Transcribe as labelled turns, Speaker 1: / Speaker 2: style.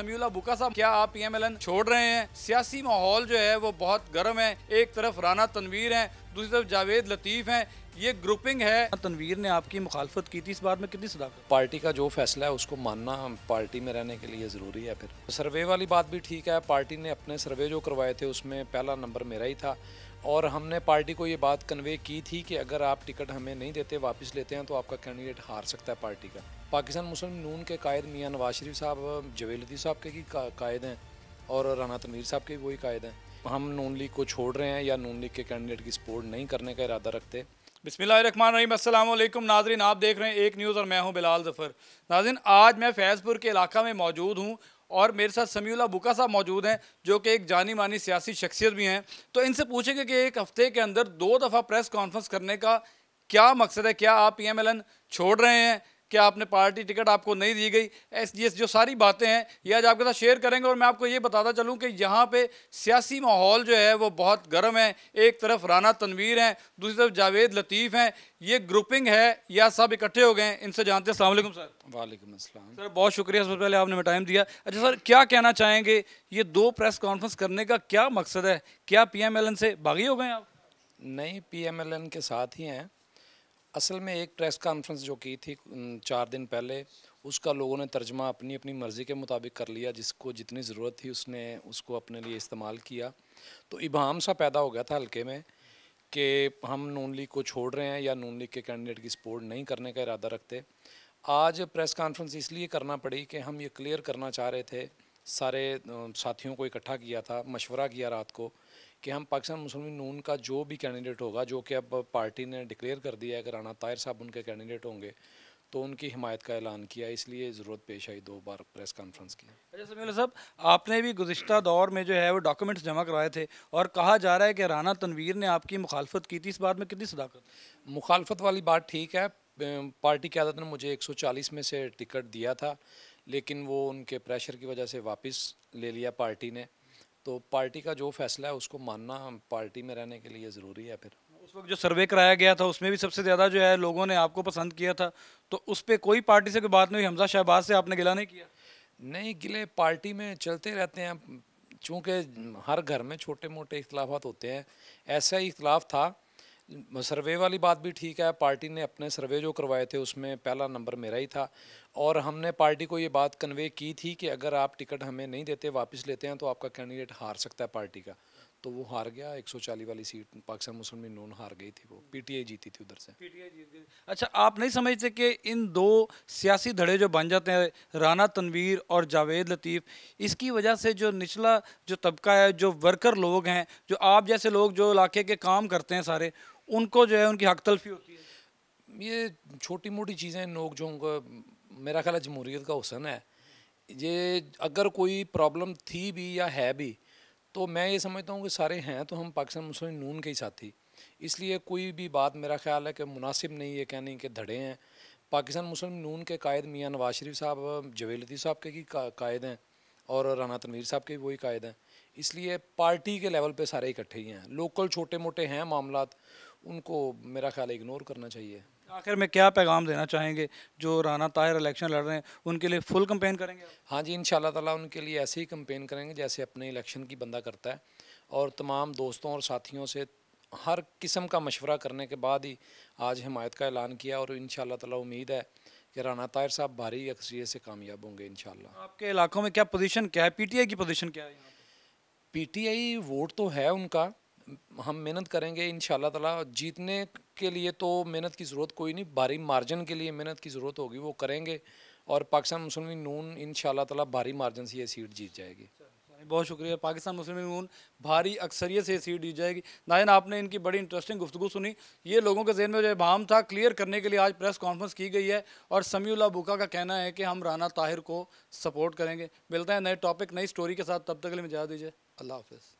Speaker 1: समयूला बुका साहब क्या आप पीएमएलएन छोड़ रहे हैं सियासी माहौल जो है वो बहुत गर्म है एक तरफ राना तनवीर हैं दूसरी तरफ जावेद लतीफ़ हैं ये ग्रुपिंग है तनवीर ने आपकी
Speaker 2: मुखालफत की थी इस बार में कितनी सदाकत पार्टी का जो फैसला है उसको मानना पार्टी में रहने के लिए ज़रूरी है फिर सर्वे वाली बात भी ठीक है पार्टी ने अपने सर्वे जो करवाए थे उसमें पहला नंबर मेरा ही था और हमने पार्टी को ये बात कन्वे की थी कि अगर आप टिकट हमें नहीं देते वापस लेते हैं तो आपका कैंडिडेट हार सकता है पार्टी का पाकिस्तान मुस्लिम नून के कायद मियाँ नवाज शरीफ साहब जवेलती साहब के ही कायद हैं और राना तमीर साहब के भी वही कायद हैं हम नून लीग को छोड़ रहे हैं या नून लीग के कैंडिडेट की सपोर्ट नहीं करने का इरादा रखते
Speaker 1: बिसमीम नाजरीन आप देख रहे हैं एक न्यूज़ और मैं हूं बिलाल जफ़र नाजरीन आज मैं फैज़पुर के इलाका में मौजूद हूं और मेरे साथ समीला बुका साहब मौजूद हैं जो कि एक जानी मानी सियासी शख्सियत भी हैं तो इनसे पूछेंगे कि एक हफ्ते के अंदर दो दफ़ा प्रेस कॉन्फ्रेंस करने का क्या मकसद है क्या आप पी छोड़ रहे हैं क्या आपने पार्टी टिकट आपको नहीं दी गई एस जो सारी बातें हैं ये आज आपके साथ शेयर करेंगे और मैं आपको ये बताता चलूँ कि यहाँ पर सियासी माहौल जो है वो बहुत गर्म है एक तरफ राना तनवीर हैं दूसरी तरफ जावेद लतीफ़ हैं ये ग्रुपिंग है या सब इकट्ठे हो गए इनसे जानते हैं अलैक्म सर
Speaker 2: वालेकुम अस्सलाम
Speaker 1: सर बहुत शुक्रिया सबसे पहले आपने टाइम दिया अच्छा सर क्या कहना चाहेंगे ये दो प्रेस कॉन्फ्रेंस करने का क्या मकसद है क्या एन से
Speaker 2: बागी हो गए आप नहीं एन के साथ ही हैं असल में एक प्रेस कॉन्फ्रेंस जो की थी चार दिन पहले उसका लोगों ने तर्जमा अपनी अपनी मर्ज़ी के मुताबिक कर लिया जिसको जितनी ज़रूरत थी उसने उसको अपने लिए इस्तेमाल किया तो इबाम सा पैदा हो गया था हल्के में कि हम नून लीग को छोड़ रहे हैं या नून लीग के कैंडिडेट की सपोर्ट नहीं करने का इरादा रखते आज प्रेस कॉन्फ्रेंस इसलिए करना पड़ी कि हम ये क्लियर करना चाह रहे थे सारे साथियों को इकट्ठा किया था मशवरा किया रात को कि हम पाकिस्तान मुस्लिम नून का जो भी कैंडिडेट होगा जो कि अब पार्टी ने डिक्लेयर कर दिया है राना ताहिर साहब उनके कैंडिडेट होंगे तो उनकी हिमायत का ऐलान किया इसलिए ज़रूरत पेश आई दो बार प्रेस कॉन्फ्रेंस की अच्छा,
Speaker 1: साहब आपने भी गुज्त दौर में जो है वो डॉक्यूमेंट्स जमा करवाए थे और कहा जा रहा है कि राना
Speaker 2: तनवीर ने आपकी मुखालफत की थी इस बात में कितनी सदाकत मुखालफत वाली बात ठीक है पार्टी की आदत ने मुझे 140 में से टिकट दिया था लेकिन वो उनके प्रेशर की वजह से वापस ले लिया पार्टी ने तो पार्टी का जो फैसला है उसको मानना पार्टी में रहने के लिए ज़रूरी है फिर
Speaker 1: उस वक्त जो सर्वे कराया गया था उसमें भी सबसे ज़्यादा जो है लोगों ने आपको पसंद किया
Speaker 2: था तो उस पर कोई पार्टी से कोई बात नहीं हुई हमजा शहबाज से आपने गिला नहीं किया नहीं गिले पार्टी में चलते रहते हैं चूँकि हर घर में छोटे मोटे इख्लाफा होते हैं ऐसा ही इख्तलाफ था सर्वे वाली बात भी ठीक है पार्टी ने अपने सर्वे जो करवाए थे उसमें पहला नंबर मेरा ही था और हमने पार्टी को ये बात कन्वे की थी कि अगर आप टिकट हमें नहीं देते वापस लेते हैं तो आपका कैंडिडेट हार सकता है पार्टी का तो वो हार गया 140 वाली सीट पाकिस्तान मुस्लिम नून हार गई थी वो पीटीआई जीती थी उधर से पीटीआई जीत गई
Speaker 1: अच्छा आप नहीं समझते कि इन दो सियासी धड़े जो बन जाते हैं राना तनवीर और जावेद लतीफ़ इसकी वजह से जो निचला जो तबका है जो वर्कर लोग हैं जो आप जैसे लोग जो
Speaker 2: इलाके के काम करते हैं सारे उनको जो है उनकी हक तलफी होती है ये छोटी मोटी चीज़ें नोक झोंक मेरा ख्याल जमहूरीत का हुसन है ये अगर कोई प्रॉब्लम थी भी या है भी तो मैं ये समझता हूँ कि सारे हैं तो हम पाकिस्तान मुस्लिम नून के ही साथी इसलिए कोई भी बात मेरा ख्याल है कि मुनासिब नहीं है कहने के धड़े हैं पाकिस्तान मुस्लिम नून के कायद मियाँ नवाज शरीफ साहब जवेलती साहब के ही कायद हैं और राना तनवीर साहब के भी वही कायद हैं इसलिए पार्टी के लेवल पे सारे इकट्ठे ही हैं लोकल छोटे मोटे हैं मामला उनको मेरा ख्याल इग्नोर करना चाहिए
Speaker 1: आखिर में क्या पैगाम देना चाहेंगे जो राना ताहिर इलेक्शन लड़ रहे हैं उनके लिए फुल कंपेन करेंगे
Speaker 2: हाँ जी इन ताला उनके लिए ऐसे ही कंपेन करेंगे जैसे अपने इलेक्शन की बंदा करता है और तमाम दोस्तों और साथियों से हर किस्म का मशवरा करने के बाद ही आज हमायत का ऐलान किया और इन ताला उम्मीद है कि राना ताहिर साहब भारी अक्सरियत से कामयाब होंगे इन
Speaker 1: आपके इलाकों में क्या पोजिशन
Speaker 2: क्या है आई की पोजिशन क्या है पी आई वोट तो है उनका हम मेहनत करेंगे इन ताला जीतने के लिए तो मेहनत की ज़रूरत कोई नहीं भारी मार्जिन के लिए मेहनत की ज़रूरत होगी वो करेंगे और पाकिस्तान मुस्लिम नून इन ताला भारी मार्जिन से ये सीट जीत जाएगी अच्छा, अच्छा, बहुत शुक्रिया पाकिस्तान मुस्लिम नून भारी अक्सरियत से सीट जीत जाएगी
Speaker 1: नाजन आपने इनकी बड़ी इंटरेस्टिंग गुफ्तु सुनी ये लोगों के जहन में जो इबाम था क्लियर करने के लिए आज प्रेस कॉन्फ्रेंस की गई है और समीउल्ला बुका का कहना है कि हम राना ताहिर को सपोर्ट करेंगे मिलते हैं नए टॉपिक नई स्टोरी के साथ तब तक के लिए मजा दीजिए अल्लाह हाफ